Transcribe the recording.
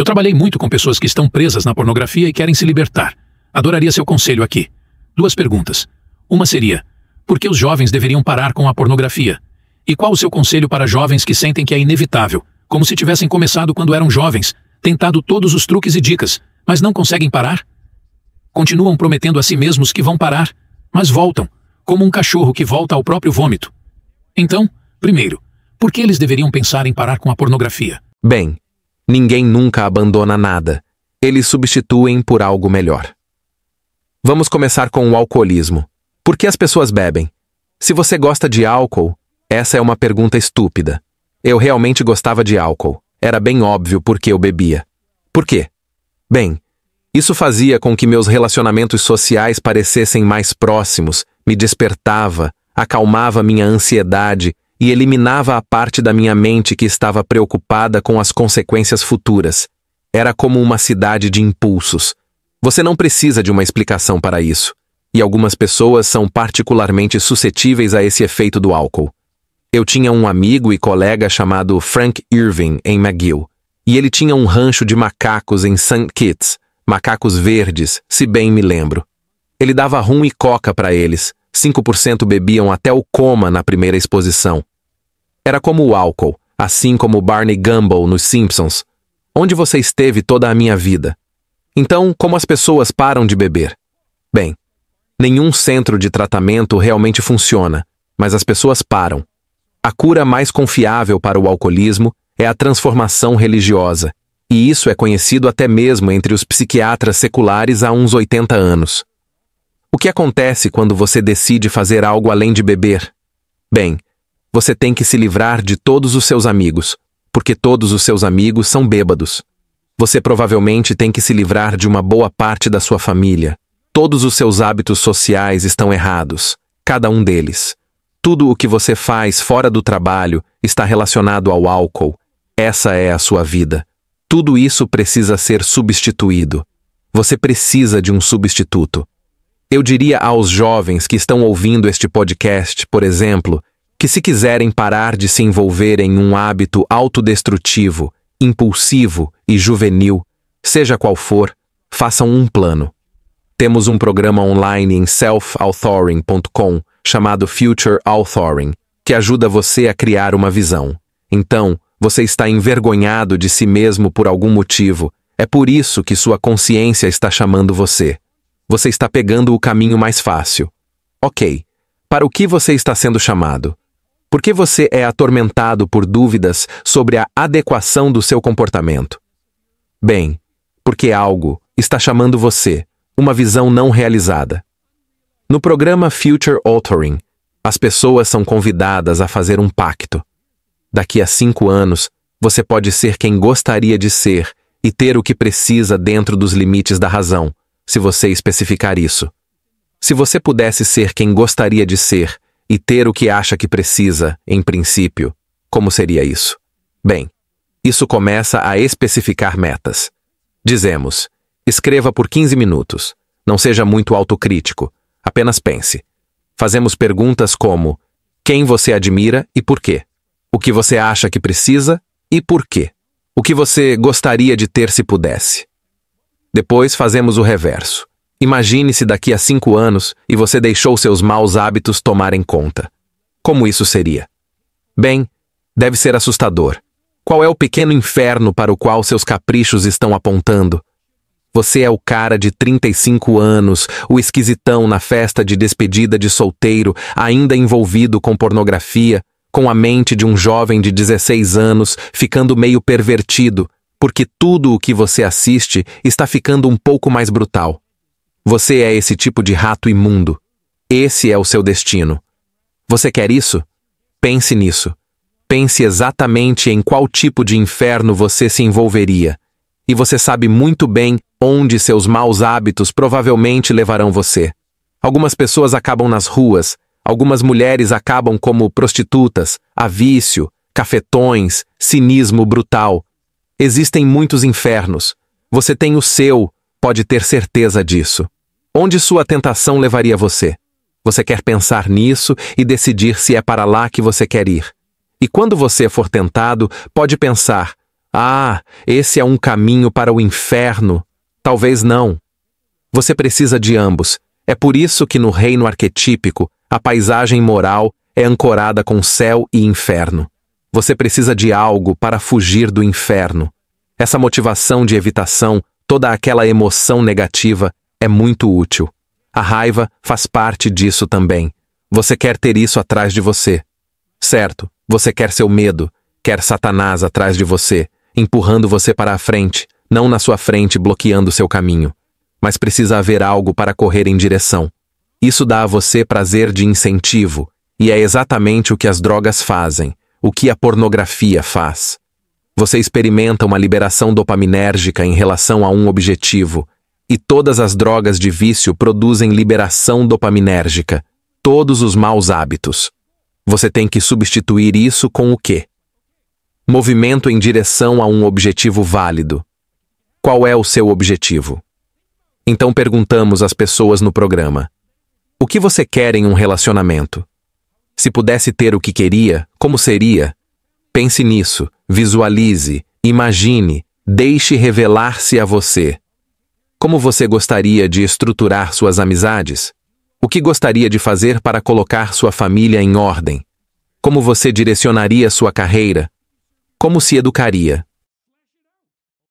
Eu trabalhei muito com pessoas que estão presas na pornografia e querem se libertar. Adoraria seu conselho aqui. Duas perguntas. Uma seria: por que os jovens deveriam parar com a pornografia? E qual o seu conselho para jovens que sentem que é inevitável, como se tivessem começado quando eram jovens, tentado todos os truques e dicas, mas não conseguem parar? Continuam prometendo a si mesmos que vão parar, mas voltam, como um cachorro que volta ao próprio vômito. Então, primeiro, por que eles deveriam pensar em parar com a pornografia? Bem, Ninguém nunca abandona nada. Eles substituem por algo melhor. Vamos começar com o alcoolismo. Por que as pessoas bebem? Se você gosta de álcool, essa é uma pergunta estúpida. Eu realmente gostava de álcool. Era bem óbvio por que eu bebia. Por quê? Bem, isso fazia com que meus relacionamentos sociais parecessem mais próximos, me despertava, acalmava minha ansiedade e eliminava a parte da minha mente que estava preocupada com as consequências futuras. Era como uma cidade de impulsos. Você não precisa de uma explicação para isso. E algumas pessoas são particularmente suscetíveis a esse efeito do álcool. Eu tinha um amigo e colega chamado Frank Irving, em McGill, e ele tinha um rancho de macacos em St. Kitts, macacos verdes, se bem me lembro. Ele dava rum e coca para eles, 5% bebiam até o coma na primeira exposição. Era como o álcool, assim como Barney Gumble nos Simpsons. Onde você esteve toda a minha vida? Então, como as pessoas param de beber? Bem, nenhum centro de tratamento realmente funciona, mas as pessoas param. A cura mais confiável para o alcoolismo é a transformação religiosa, e isso é conhecido até mesmo entre os psiquiatras seculares há uns 80 anos. O que acontece quando você decide fazer algo além de beber? Bem, você tem que se livrar de todos os seus amigos, porque todos os seus amigos são bêbados. Você provavelmente tem que se livrar de uma boa parte da sua família. Todos os seus hábitos sociais estão errados, cada um deles. Tudo o que você faz fora do trabalho está relacionado ao álcool. Essa é a sua vida. Tudo isso precisa ser substituído. Você precisa de um substituto. Eu diria aos jovens que estão ouvindo este podcast, por exemplo, que se quiserem parar de se envolver em um hábito autodestrutivo, impulsivo e juvenil, seja qual for, façam um plano. Temos um programa online em self-authoring.com chamado Future Authoring, que ajuda você a criar uma visão. Então, você está envergonhado de si mesmo por algum motivo, é por isso que sua consciência está chamando você. Você está pegando o caminho mais fácil. Ok, para o que você está sendo chamado? Por que você é atormentado por dúvidas sobre a adequação do seu comportamento? Bem, porque algo está chamando você, uma visão não realizada. No programa Future Altering, as pessoas são convidadas a fazer um pacto. Daqui a cinco anos, você pode ser quem gostaria de ser e ter o que precisa dentro dos limites da razão, se você especificar isso. Se você pudesse ser quem gostaria de ser, e ter o que acha que precisa, em princípio, como seria isso? Bem, isso começa a especificar metas. Dizemos, escreva por 15 minutos, não seja muito autocrítico, apenas pense. Fazemos perguntas como: quem você admira e por quê? O que você acha que precisa e por quê? O que você gostaria de ter se pudesse? Depois fazemos o reverso. Imagine-se daqui a cinco anos e você deixou seus maus hábitos tomarem conta. Como isso seria? Bem, deve ser assustador. Qual é o pequeno inferno para o qual seus caprichos estão apontando? Você é o cara de 35 anos, o esquisitão na festa de despedida de solteiro, ainda envolvido com pornografia, com a mente de um jovem de 16 anos, ficando meio pervertido, porque tudo o que você assiste está ficando um pouco mais brutal. Você é esse tipo de rato imundo. Esse é o seu destino. Você quer isso? Pense nisso. Pense exatamente em qual tipo de inferno você se envolveria. E você sabe muito bem onde seus maus hábitos provavelmente levarão você. Algumas pessoas acabam nas ruas, algumas mulheres acabam como prostitutas, a vício, cafetões, cinismo brutal. Existem muitos infernos. Você tem o seu, Pode ter certeza disso. Onde sua tentação levaria você? Você quer pensar nisso e decidir se é para lá que você quer ir. E quando você for tentado, pode pensar: ah, esse é um caminho para o inferno. Talvez não. Você precisa de ambos. É por isso que no reino arquetípico, a paisagem moral é ancorada com céu e inferno. Você precisa de algo para fugir do inferno. Essa motivação de evitação toda aquela emoção negativa é muito útil. A raiva faz parte disso também. Você quer ter isso atrás de você. Certo, você quer seu medo, quer Satanás atrás de você, empurrando você para a frente, não na sua frente bloqueando seu caminho. Mas precisa haver algo para correr em direção. Isso dá a você prazer de incentivo, e é exatamente o que as drogas fazem, o que a pornografia faz. Você experimenta uma liberação dopaminérgica em relação a um objetivo, e todas as drogas de vício produzem liberação dopaminérgica, todos os maus hábitos. Você tem que substituir isso com o quê? Movimento em direção a um objetivo válido. Qual é o seu objetivo? Então perguntamos às pessoas no programa: O que você quer em um relacionamento? Se pudesse ter o que queria, como seria? Pense nisso, visualize, imagine, deixe revelar-se a você. Como você gostaria de estruturar suas amizades? O que gostaria de fazer para colocar sua família em ordem? Como você direcionaria sua carreira? Como se educaria?